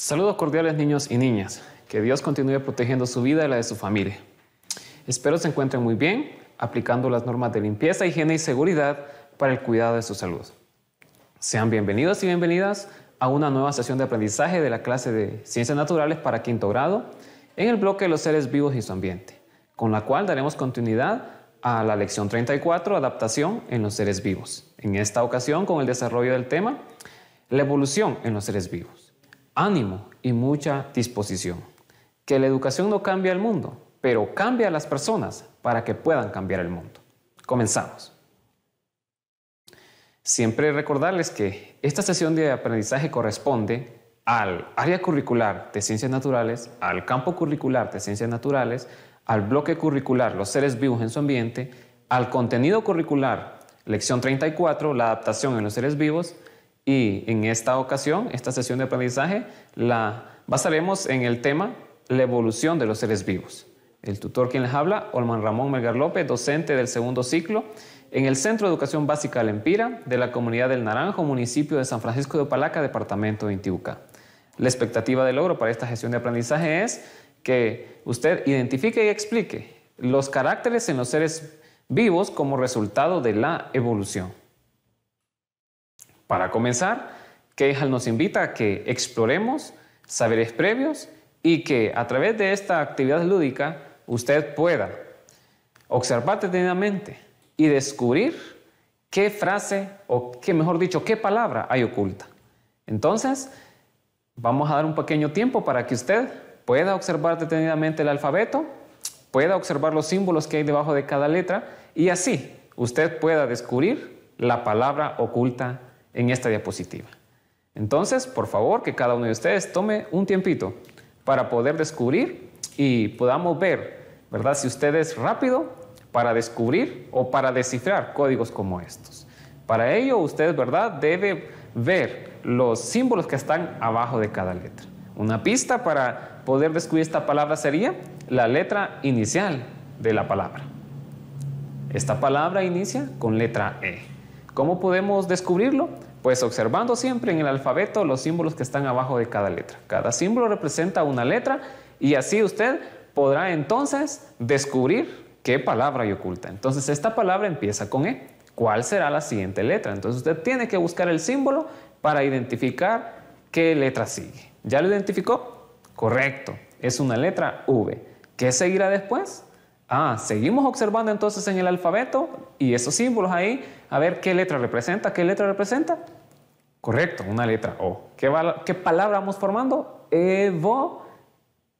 Saludos cordiales niños y niñas. Que Dios continúe protegiendo su vida y la de su familia. Espero se encuentren muy bien aplicando las normas de limpieza, higiene y seguridad para el cuidado de su salud. Sean bienvenidos y bienvenidas a una nueva sesión de aprendizaje de la clase de Ciencias Naturales para quinto grado en el bloque de los seres vivos y su ambiente, con la cual daremos continuidad a la lección 34, adaptación en los seres vivos. En esta ocasión con el desarrollo del tema, la evolución en los seres vivos ánimo y mucha disposición. Que la educación no cambia el mundo, pero cambia a las personas para que puedan cambiar el mundo. Comenzamos. Siempre recordarles que esta sesión de aprendizaje corresponde al área curricular de ciencias naturales, al campo curricular de ciencias naturales, al bloque curricular los seres vivos en su ambiente, al contenido curricular lección 34, la adaptación en los seres vivos, y en esta ocasión, esta sesión de aprendizaje, la basaremos en el tema la evolución de los seres vivos. El tutor quien les habla, Olman Ramón Melgar López, docente del segundo ciclo en el Centro de Educación Básica Lempira de la comunidad del Naranjo, municipio de San Francisco de Opalaca, departamento de Intibucá. La expectativa de logro para esta gestión de aprendizaje es que usted identifique y explique los caracteres en los seres vivos como resultado de la evolución. Para comenzar, Keijal nos invita a que exploremos saberes previos y que a través de esta actividad lúdica usted pueda observar detenidamente y descubrir qué frase o qué mejor dicho, qué palabra hay oculta. Entonces, vamos a dar un pequeño tiempo para que usted pueda observar detenidamente el alfabeto, pueda observar los símbolos que hay debajo de cada letra y así usted pueda descubrir la palabra oculta en esta diapositiva. Entonces, por favor, que cada uno de ustedes tome un tiempito para poder descubrir y podamos ver, ¿verdad? Si usted es rápido para descubrir o para descifrar códigos como estos. Para ello, usted, ¿verdad?, debe ver los símbolos que están abajo de cada letra. Una pista para poder descubrir esta palabra sería la letra inicial de la palabra. Esta palabra inicia con letra E. ¿Cómo podemos descubrirlo? Pues observando siempre en el alfabeto los símbolos que están abajo de cada letra. Cada símbolo representa una letra y así usted podrá entonces descubrir qué palabra hay oculta. Entonces esta palabra empieza con E. ¿Cuál será la siguiente letra? Entonces usted tiene que buscar el símbolo para identificar qué letra sigue. ¿Ya lo identificó? Correcto, es una letra V. ¿Qué seguirá después? Ah, seguimos observando entonces en el alfabeto y esos símbolos ahí a ver qué letra representa, qué letra representa. Correcto, una letra O. ¿Qué, palabra vamos formando? Evo.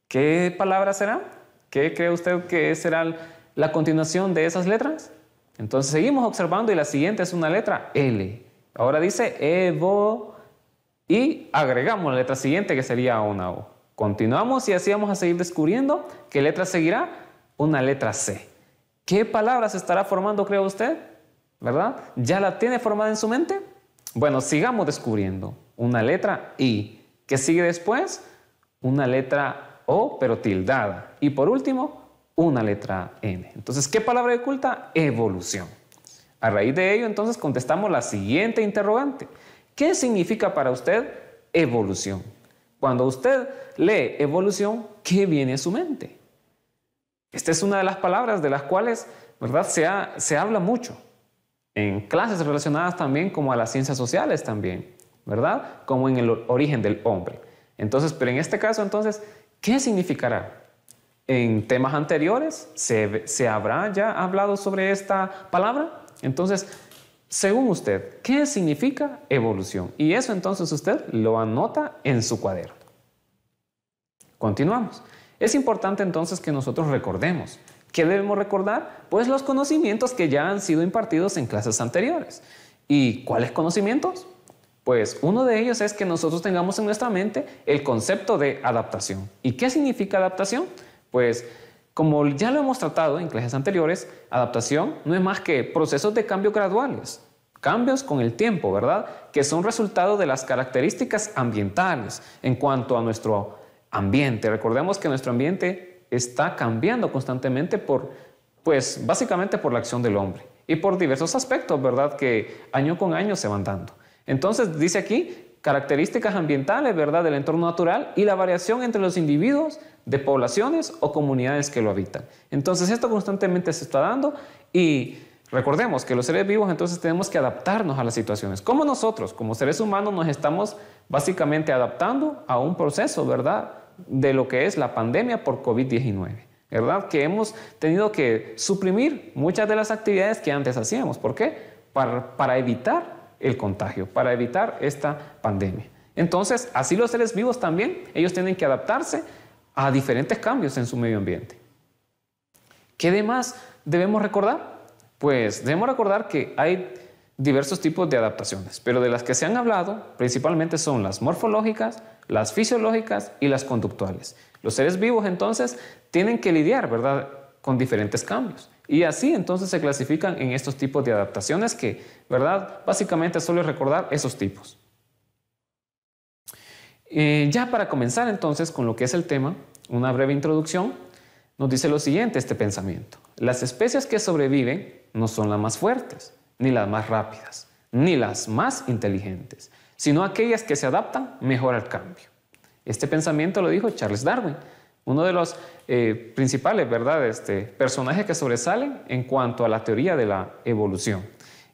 ¿Qué palabra será? ¿Qué cree usted que será la continuación de esas letras? Entonces seguimos observando y la siguiente es una letra L. Ahora dice Evo y agregamos la letra siguiente que sería una O. Continuamos y así vamos a seguir descubriendo qué letra seguirá una letra C. ¿Qué palabra se estará formando, cree usted? ¿verdad? ¿Ya la tiene formada en su mente? Bueno, sigamos descubriendo. Una letra I. ¿Qué sigue después? Una letra O, pero tildada. Y por último, una letra N. Entonces, ¿qué palabra oculta? Evolución. A raíz de ello, entonces contestamos la siguiente interrogante. ¿Qué significa para usted evolución? Cuando usted lee evolución, ¿qué viene a su mente? Esta es una de las palabras de las cuales, ¿verdad? se habla mucho en clases relacionadas también como a las ciencias sociales también, ¿verdad? Como en el origen del hombre. Entonces, pero en este caso, entonces, ¿qué significará? En temas anteriores se, se habrá ya hablado sobre esta palabra. Entonces, según usted, ¿qué significa evolución? Y eso entonces usted lo anota en su cuaderno. Continuamos. Es importante entonces que nosotros recordemos ¿Qué debemos recordar? Pues los conocimientos que ya han sido impartidos en clases anteriores. ¿Y cuáles conocimientos? Pues uno de ellos es que nosotros tengamos en nuestra mente el concepto de adaptación. ¿Y qué significa adaptación? Pues como ya lo hemos tratado en clases anteriores, adaptación no es más que procesos de cambio graduales, cambios con el tiempo, ¿verdad? Que son resultado de las características ambientales en cuanto a nuestro ambiente. Recordemos que nuestro ambiente está cambiando constantemente por, pues básicamente por la acción del hombre y por diversos aspectos, ¿verdad? Que año con año se van dando. Entonces dice aquí características ambientales, ¿verdad? Del entorno natural y la variación entre los individuos de poblaciones o comunidades que lo habitan. Entonces esto constantemente se está dando y recordemos que los seres vivos entonces tenemos que adaptarnos a las situaciones. Como nosotros como seres humanos nos estamos básicamente adaptando a un proceso, ¿verdad? de lo que es la pandemia por COVID-19, ¿verdad? Que hemos tenido que suprimir muchas de las actividades que antes hacíamos. ¿Por qué? Para, evitar el contagio, para evitar esta pandemia. Entonces, así los seres vivos también, ellos tienen que adaptarse a diferentes cambios en su medio ambiente. ¿Qué demás debemos recordar? Pues debemos recordar que hay diversos tipos de adaptaciones, pero de las que se han hablado principalmente son las morfológicas, las fisiológicas y las conductuales. Los seres vivos entonces tienen que lidiar, ¿verdad?, con diferentes cambios. Y así entonces se clasifican en estos tipos de adaptaciones que, ¿verdad?, básicamente suele recordar esos tipos. Eh, ya para comenzar entonces con lo que es el tema, una breve introducción, nos dice lo siguiente este pensamiento. Las especies que sobreviven no son las más fuertes, ni las más rápidas, ni las más inteligentes, sino aquellas que se adaptan mejor al cambio. Este pensamiento lo dijo Charles Darwin, uno de los eh, principales ¿verdad? Este, personajes que sobresalen en cuanto a la teoría de la evolución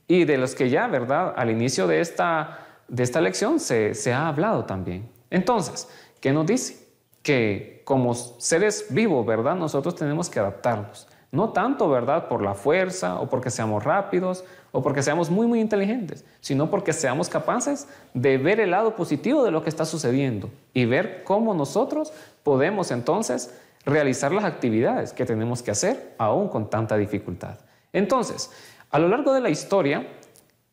y de los que ya ¿verdad? al inicio de esta, de lección se, se ha hablado también. Entonces, ¿qué nos dice? Que como seres vivos, ¿verdad? Nosotros tenemos que adaptarnos no tanto, ¿verdad?, por la fuerza o porque seamos rápidos o porque seamos muy, muy inteligentes, sino porque seamos capaces de ver el lado positivo de lo que está sucediendo y ver cómo nosotros podemos entonces realizar las actividades que tenemos que hacer aún con tanta dificultad. Entonces, a lo largo de la historia,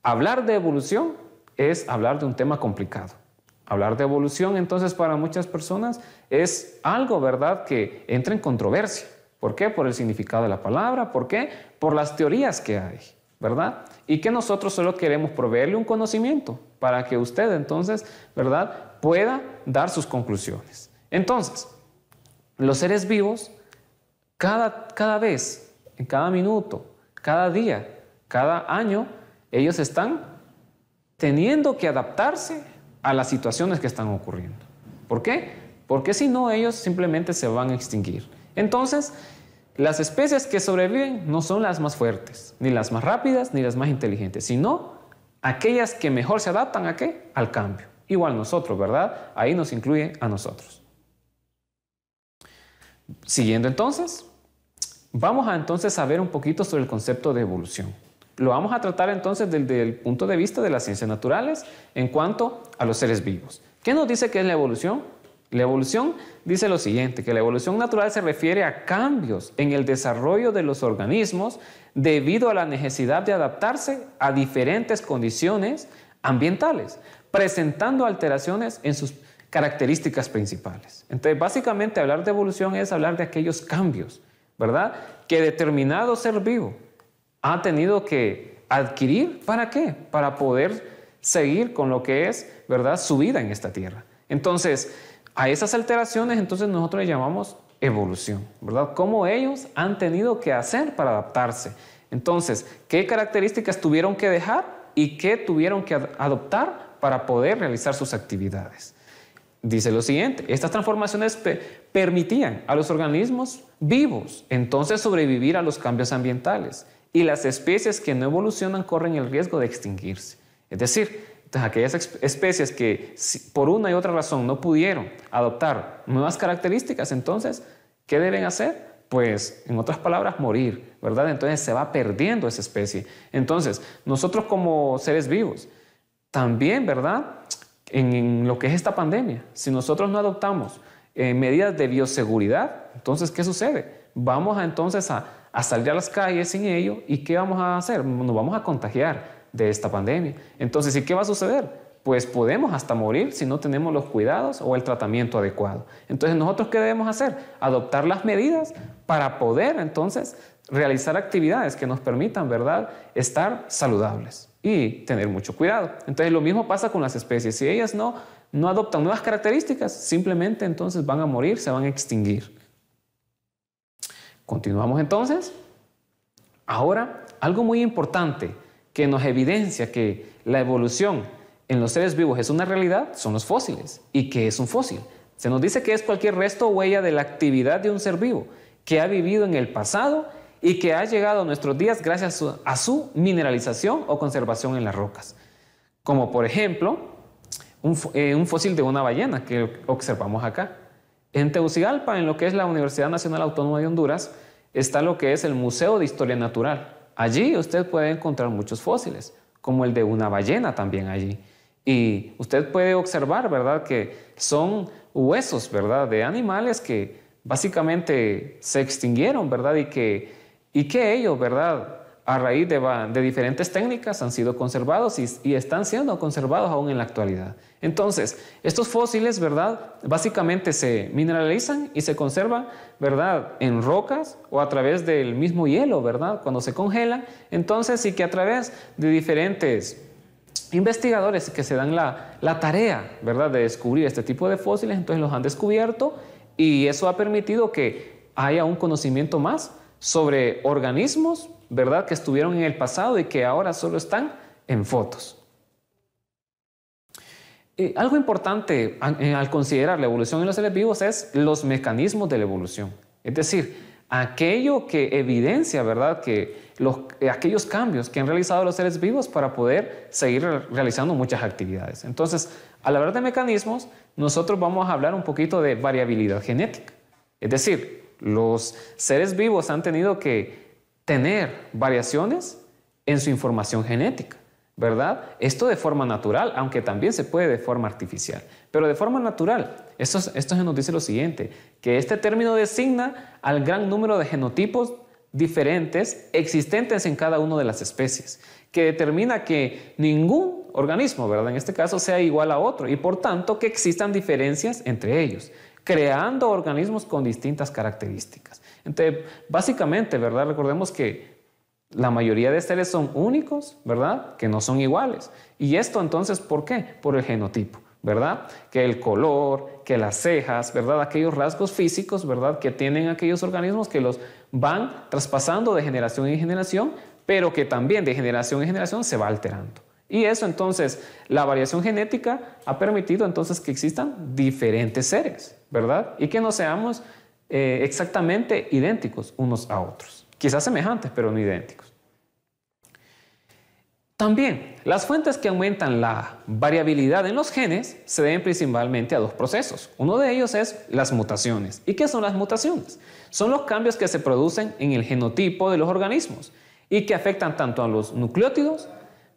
hablar de evolución es hablar de un tema complicado. Hablar de evolución entonces para muchas personas es algo, ¿verdad?, que entra en controversia. ¿Por qué? Por el significado de la palabra. ¿Por qué? Por las teorías que hay, ¿verdad? Y que nosotros solo queremos proveerle un conocimiento para que usted entonces, ¿verdad?, pueda dar sus conclusiones. Entonces, los seres vivos, cada, cada vez, en cada minuto, cada día, cada año, ellos están teniendo que adaptarse a las situaciones que están ocurriendo. ¿Por qué? Porque si no, ellos simplemente se van a extinguir. Entonces, las especies que sobreviven no son las más fuertes, ni las más rápidas, ni las más inteligentes, sino aquellas que mejor se adaptan a qué? Al cambio. Igual nosotros, ¿verdad? Ahí nos incluye a nosotros. Siguiendo entonces, vamos a entonces saber un poquito sobre el concepto de evolución. Lo vamos a tratar entonces desde el punto de vista de las ciencias naturales en cuanto a los seres vivos. ¿Qué nos dice que es la evolución? La evolución dice lo siguiente, que la evolución natural se refiere a cambios en el desarrollo de los organismos debido a la necesidad de adaptarse a diferentes condiciones ambientales, presentando alteraciones en sus características principales. Entonces, básicamente hablar de evolución es hablar de aquellos cambios, ¿verdad? Que determinado ser vivo ha tenido que adquirir, ¿para qué? Para poder seguir con lo que es, ¿verdad? Su vida en esta tierra. Entonces, a esas alteraciones entonces nosotros le llamamos evolución, ¿verdad? Cómo ellos han tenido que hacer para adaptarse. Entonces, ¿qué características tuvieron que dejar y qué tuvieron que adoptar para poder realizar sus actividades? Dice lo siguiente, estas transformaciones permitían a los organismos vivos entonces sobrevivir a los cambios ambientales y las especies que no evolucionan corren el riesgo de extinguirse. Es decir, entonces, aquellas especies que por una y otra razón no pudieron adoptar nuevas características, entonces, ¿qué deben hacer? Pues, en otras palabras, morir, ¿verdad? Entonces se va perdiendo esa especie. Entonces, nosotros como seres vivos, también, ¿verdad? En, lo que es esta pandemia, si nosotros no adoptamos eh, medidas de bioseguridad, entonces, ¿qué sucede? Vamos a, entonces a, a salir a las calles sin ello y ¿qué vamos a hacer? Nos vamos a contagiar de esta pandemia. Entonces, ¿y qué va a suceder? Pues podemos hasta morir si no tenemos los cuidados o el tratamiento adecuado. Entonces, ¿nosotros qué debemos hacer? Adoptar las medidas para poder entonces realizar actividades que nos permitan, ¿verdad?, estar saludables y tener mucho cuidado. Entonces, lo mismo pasa con las especies. Si ellas no, no adoptan nuevas características, simplemente entonces van a morir, se van a extinguir. Continuamos entonces. Ahora, algo muy importante que nos evidencia que la evolución en los seres vivos es una realidad son los fósiles. ¿Y qué es un fósil? Se nos dice que es cualquier resto o huella de la actividad de un ser vivo que ha vivido en el pasado y que ha llegado a nuestros días gracias a su, mineralización o conservación en las rocas. Como por ejemplo, un, eh, un fósil de una ballena que observamos acá. En Tegucigalpa, en lo que es la Universidad Nacional Autónoma de Honduras, está lo que es el Museo de Historia Natural. Allí usted puede encontrar muchos fósiles, como el de una ballena también allí. Y usted puede observar, ¿verdad?, que son huesos, ¿verdad?, de animales que básicamente se extinguieron, ¿verdad?, y que, y que ellos, ¿verdad?, a raíz de, diferentes técnicas han sido conservados y, están siendo conservados aún en la actualidad. Entonces, estos fósiles, ¿verdad? Básicamente se mineralizan y se conservan, ¿verdad? En rocas o a través del mismo hielo, ¿verdad? Cuando se congela. Entonces, sí que a través de diferentes investigadores que se dan la tarea, ¿verdad? De descubrir este tipo de fósiles, entonces los han descubierto y eso ha permitido que haya un conocimiento más sobre organismos ¿verdad? Que estuvieron en el pasado y que ahora solo están en fotos. Eh, algo importante eh, al considerar la evolución en los seres vivos es los mecanismos de la evolución. Es decir, aquello que evidencia, ¿verdad? Que eh, aquellos cambios que han realizado los seres vivos para poder seguir realizando muchas actividades. Entonces, al hablar de mecanismos, nosotros vamos a hablar un poquito de variabilidad genética. Es decir, los seres vivos han tenido que tener variaciones en su información genética, ¿verdad? Esto de forma natural, aunque también se puede de forma artificial, pero de forma natural. Esto, nos dice lo siguiente, que este término designa al gran número de genotipos diferentes existentes en cada una de las especies, que determina que ningún organismo, ¿verdad? En este caso, sea igual a otro y por tanto que existan diferencias entre ellos creando organismos con distintas características. Entonces, básicamente, ¿verdad? Recordemos que la mayoría de seres son únicos, ¿verdad? Que no son iguales. ¿Y esto entonces por qué? Por el genotipo, ¿verdad? Que el color, que las cejas, ¿verdad? Aquellos rasgos físicos, ¿verdad? Que tienen aquellos organismos que los van traspasando de generación en generación, pero que también de generación en generación se va alterando. Y eso entonces, la variación genética ha permitido entonces que existan diferentes seres, ¿verdad? Y que no seamos eh, exactamente idénticos unos a otros. Quizás semejantes, pero no idénticos. También, las fuentes que aumentan la variabilidad en los genes se deben principalmente a dos procesos. Uno de ellos es las mutaciones. ¿Y qué son las mutaciones? Son los cambios que se producen en el genotipo de los organismos y que afectan tanto a los nucleótidos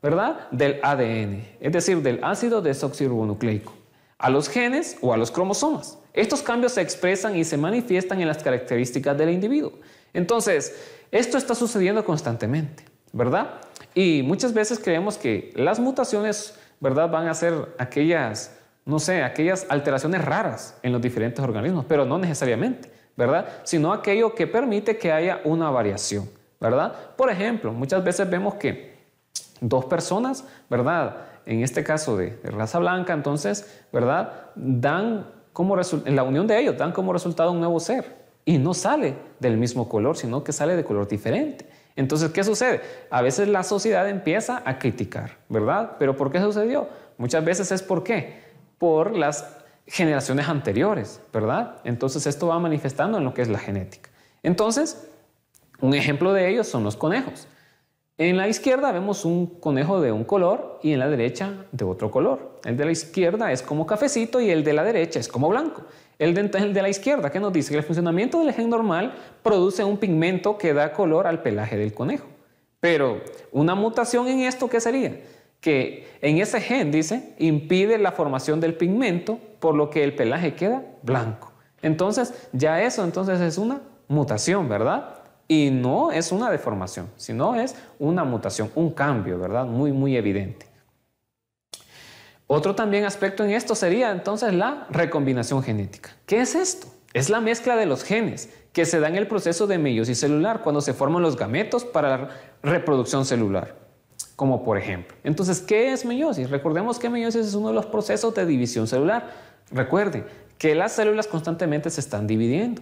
¿verdad? Del ADN, es decir, del ácido desoxirribonucleico, a los genes o a los cromosomas. Estos cambios se expresan y se manifiestan en las características del individuo. Entonces, esto está sucediendo constantemente, ¿verdad? Y muchas veces creemos que las mutaciones, ¿verdad? Van a ser aquellas, no sé, aquellas alteraciones raras en los diferentes organismos, pero no necesariamente, ¿verdad? Sino aquello que permite que haya una variación, ¿verdad? Por ejemplo, muchas veces vemos que dos personas, ¿verdad? En este caso de, raza blanca, entonces, ¿verdad? Dan en la unión de ellos dan como resultado un nuevo ser y no sale del mismo color, sino que sale de color diferente. Entonces, ¿qué sucede? A veces la sociedad empieza a criticar, ¿verdad? Pero ¿por qué sucedió? Muchas veces es por qué? Por las generaciones anteriores, ¿verdad? Entonces esto va manifestando en lo que es la genética. Entonces, un ejemplo de ellos son los conejos. En la izquierda vemos un conejo de un color y en la derecha de otro color. El de la izquierda es como cafecito y el de la derecha es como blanco. El de, de la izquierda que nos dice que el funcionamiento del gen normal produce un pigmento que da color al pelaje del conejo. Pero una mutación en esto, ¿qué sería? Que en ese gen, dice, impide la formación del pigmento, por lo que el pelaje queda blanco. Entonces, ya eso entonces es una mutación, ¿verdad? Y no es una deformación, sino es una mutación, un cambio, ¿verdad? Muy, muy evidente. Otro también aspecto en esto sería entonces la recombinación genética. ¿Qué es esto? Es la mezcla de los genes que se da en el proceso de meiosis celular cuando se forman los gametos para la reproducción celular, como por ejemplo. Entonces, ¿qué es meiosis? Recordemos que meiosis es uno de los procesos de división celular. Recuerde que las células constantemente se están dividiendo.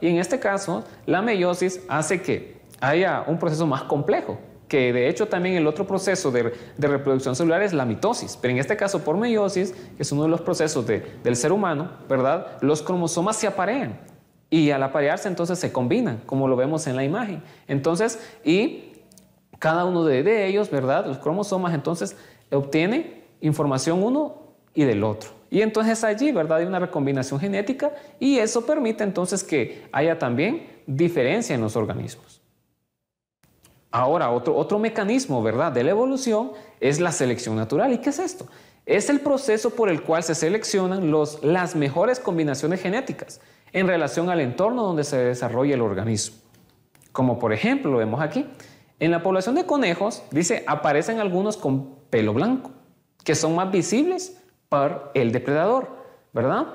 Y en este caso, la meiosis hace que haya un proceso más complejo, que de hecho también el otro proceso de, reproducción celular es la mitosis, pero en este caso por meiosis, que es uno de los procesos del ser humano, ¿verdad? Los cromosomas se aparean y al aparearse entonces se combinan, como lo vemos en la imagen. Entonces, y cada uno de, ellos, ¿verdad? Los cromosomas entonces obtienen información uno y del otro. Y entonces allí, ¿verdad? Hay una recombinación genética y eso permite entonces que haya también diferencia en los organismos. Ahora, otro, mecanismo, ¿verdad?, de la evolución es la selección natural. ¿Y qué es esto? Es el proceso por el cual se seleccionan los, las mejores combinaciones genéticas en relación al entorno donde se desarrolla el organismo. Como por ejemplo, lo vemos aquí, en la población de conejos, dice, aparecen algunos con pelo blanco, que son más visibles por el depredador, ¿verdad?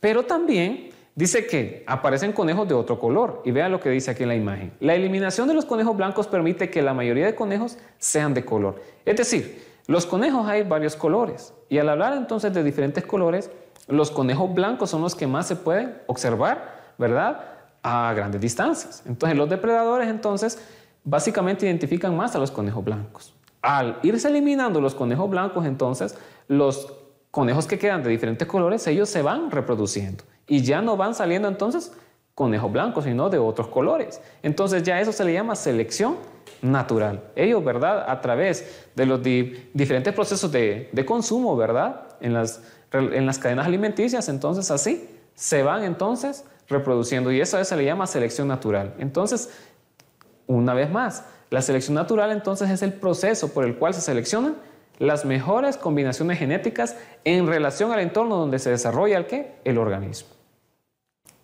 Pero también dice que aparecen conejos de otro color. Y vean lo que dice aquí en la imagen. La eliminación de los conejos blancos permite que la mayoría de conejos sean de color. Es decir, los conejos hay varios colores. Y al hablar entonces de diferentes colores, los conejos blancos son los que más se pueden observar, ¿verdad? A grandes distancias. Entonces los depredadores entonces básicamente identifican más a los conejos blancos. Al irse eliminando los conejos blancos, entonces los conejos que quedan de diferentes colores, ellos se van reproduciendo y ya no van saliendo entonces conejos blancos, sino de otros colores. Entonces ya eso se le llama selección natural. Ellos, ¿verdad? A través de los diferentes procesos de, consumo, ¿verdad? En las, en las cadenas alimenticias, entonces así se van entonces reproduciendo y eso eso se le llama selección natural. Entonces, una vez más, la selección natural entonces es el proceso por el cual se seleccionan las mejores combinaciones genéticas en relación al entorno donde se desarrolla el qué? El organismo.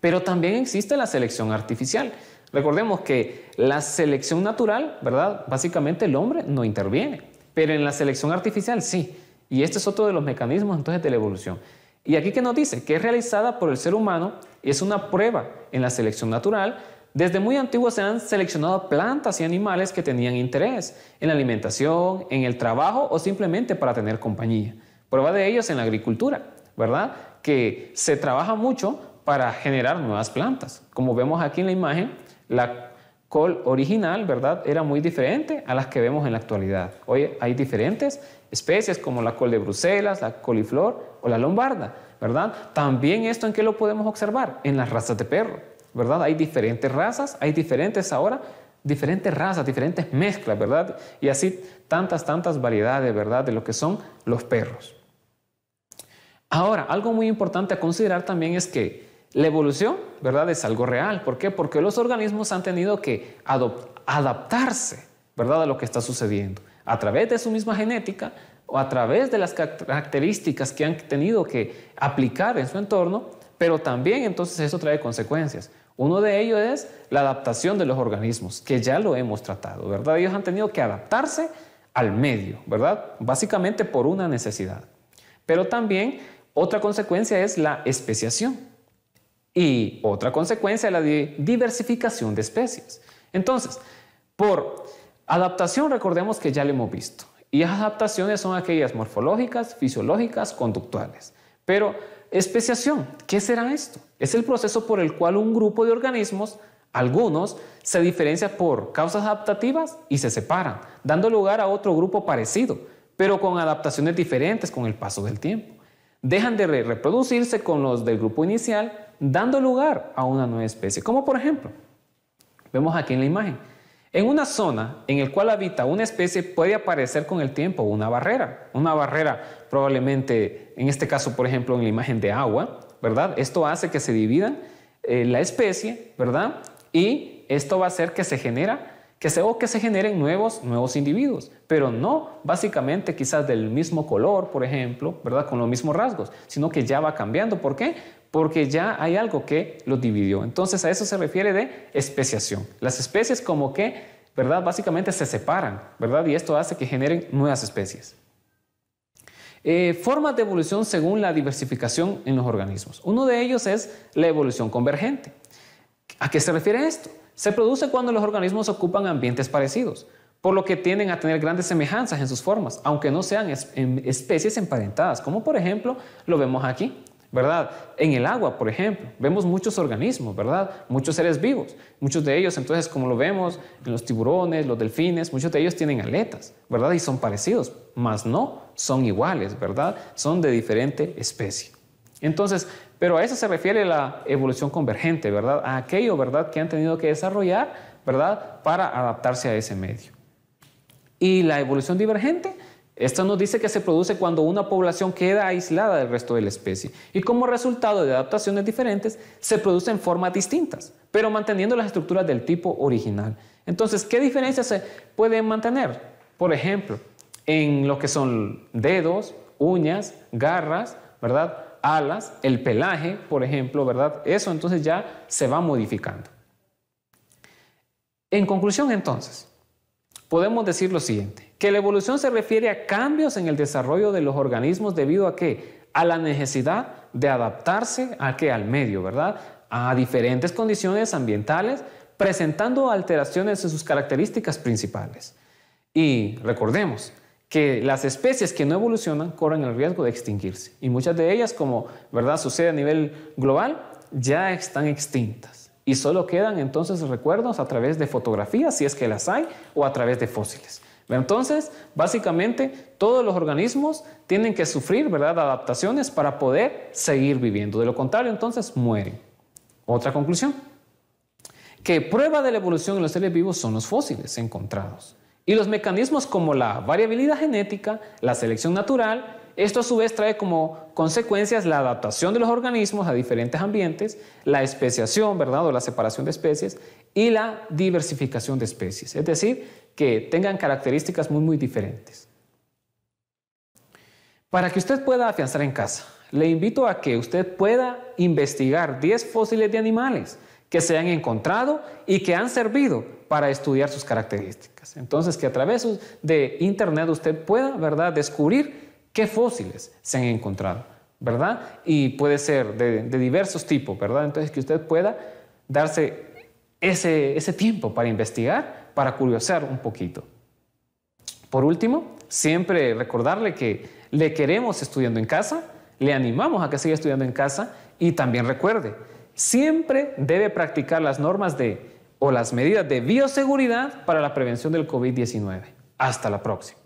Pero también existe la selección artificial. Recordemos que la selección natural, ¿verdad? Básicamente el hombre no interviene, pero en la selección artificial sí. Y este es otro de los mecanismos entonces de la evolución. Y aquí que nos dice que es realizada por el ser humano, es una prueba en la selección natural desde muy antiguo se han seleccionado plantas y animales que tenían interés en la alimentación, en el trabajo o simplemente para tener compañía. Prueba de ello es en la agricultura, ¿verdad? Que se trabaja mucho para generar nuevas plantas. Como vemos aquí en la imagen, la col original, ¿verdad? Era muy diferente a las que vemos en la actualidad. Hoy hay diferentes especies como la col de Bruselas, la coliflor o la lombarda, ¿verdad? También esto en qué lo podemos observar? En las razas de perro. ¿verdad? Hay diferentes razas, hay diferentes ahora, diferentes razas, diferentes mezclas, ¿verdad? Y así tantas, tantas variedades, ¿verdad? De lo que son los perros. Ahora, algo muy importante a considerar también es que la evolución, ¿verdad? Es algo real. ¿Por qué? Porque los organismos han tenido que adaptarse, ¿verdad? A lo que está sucediendo. A través de su misma genética o a través de las características que han tenido que aplicar en su entorno, pero también entonces eso trae consecuencias. Uno de ellos es la adaptación de los organismos, que ya lo hemos tratado, ¿verdad? Ellos han tenido que adaptarse al medio, ¿verdad? Básicamente por una necesidad. Pero también otra consecuencia es la especiación y otra consecuencia es la diversificación de especies. Entonces, por adaptación recordemos que ya lo hemos visto y las adaptaciones son aquellas morfológicas, fisiológicas, conductuales. Pero Especiación, ¿qué será esto? Es el proceso por el cual un grupo de organismos, algunos, se diferencia por causas adaptativas y se separan, dando lugar a otro grupo parecido, pero con adaptaciones diferentes con el paso del tiempo. Dejan de reproducirse con los del grupo inicial, dando lugar a una nueva especie, como por ejemplo, vemos aquí en la imagen, en una zona en la cual habita una especie puede aparecer con el tiempo una barrera, una barrera probablemente, en este caso, por ejemplo, en la imagen de agua, ¿verdad? Esto hace que se divida eh, la especie, ¿verdad? Y esto va a hacer que se genera que se, o que se generen nuevos, nuevos individuos, pero no básicamente quizás del mismo color, por ejemplo, ¿verdad? Con los mismos rasgos, sino que ya va cambiando. ¿Por qué? porque ya hay algo que los dividió. Entonces a eso se refiere de especiación. Las especies como que, ¿verdad? Básicamente se separan, ¿verdad? Y esto hace que generen nuevas especies. Eh, formas de evolución según la diversificación en los organismos. Uno de ellos es la evolución convergente. ¿A qué se refiere esto? Se produce cuando los organismos ocupan ambientes parecidos, por lo que tienden a tener grandes semejanzas en sus formas, aunque no sean especies emparentadas, como por ejemplo lo vemos aquí. ¿verdad? En el agua, por ejemplo, vemos muchos organismos, ¿verdad? Muchos seres vivos. Muchos de ellos, entonces, como lo vemos en los tiburones, los delfines, muchos de ellos tienen aletas, ¿verdad? Y son parecidos, mas no son iguales, ¿verdad? Son de diferente especie. Entonces, pero a eso se refiere la evolución convergente, ¿verdad? A aquello, ¿verdad?, que han tenido que desarrollar, ¿verdad?, para adaptarse a ese medio. Y la evolución divergente esto nos dice que se produce cuando una población queda aislada del resto de la especie y como resultado de adaptaciones diferentes se producen formas distintas, pero manteniendo las estructuras del tipo original. Entonces, ¿qué diferencias se pueden mantener? Por ejemplo, en lo que son dedos, uñas, garras, ¿verdad? Alas, el pelaje, por ejemplo, ¿verdad? Eso entonces ya se va modificando. En conclusión, entonces, podemos decir lo siguiente que la evolución se refiere a cambios en el desarrollo de los organismos debido a que a la necesidad de adaptarse a qué? al medio, ¿verdad? A diferentes condiciones ambientales, presentando alteraciones en sus características principales. Y recordemos que las especies que no evolucionan corren el riesgo de extinguirse. Y muchas de ellas, como verdad sucede a nivel global, ya están extintas. Y solo quedan entonces recuerdos a través de fotografías, si es que las hay, o a través de fósiles. Entonces, básicamente, todos los organismos tienen que sufrir ¿verdad? adaptaciones para poder seguir viviendo. De lo contrario, entonces mueren. Otra conclusión, que prueba de la evolución en los seres vivos son los fósiles encontrados. Y los mecanismos como la variabilidad genética, la selección natural, esto a su vez trae como consecuencias la adaptación de los organismos a diferentes ambientes, la especiación, ¿verdad? O la separación de especies y la diversificación de especies. Es decir, que tengan características muy, muy diferentes. Para que usted pueda afianzar en casa, le invito a que usted pueda investigar 10 fósiles de animales que se han encontrado y que han servido para estudiar sus características. Entonces, que a través de Internet usted pueda, ¿verdad?, descubrir qué fósiles se han encontrado, ¿verdad? Y puede ser de, diversos tipos, ¿verdad? Entonces, que usted pueda darse ese, ese tiempo para investigar para curiosear un poquito. Por último, siempre recordarle que le queremos estudiando en casa, le animamos a que siga estudiando en casa y también recuerde, siempre debe practicar las normas de o las medidas de bioseguridad para la prevención del COVID-19. Hasta la próxima.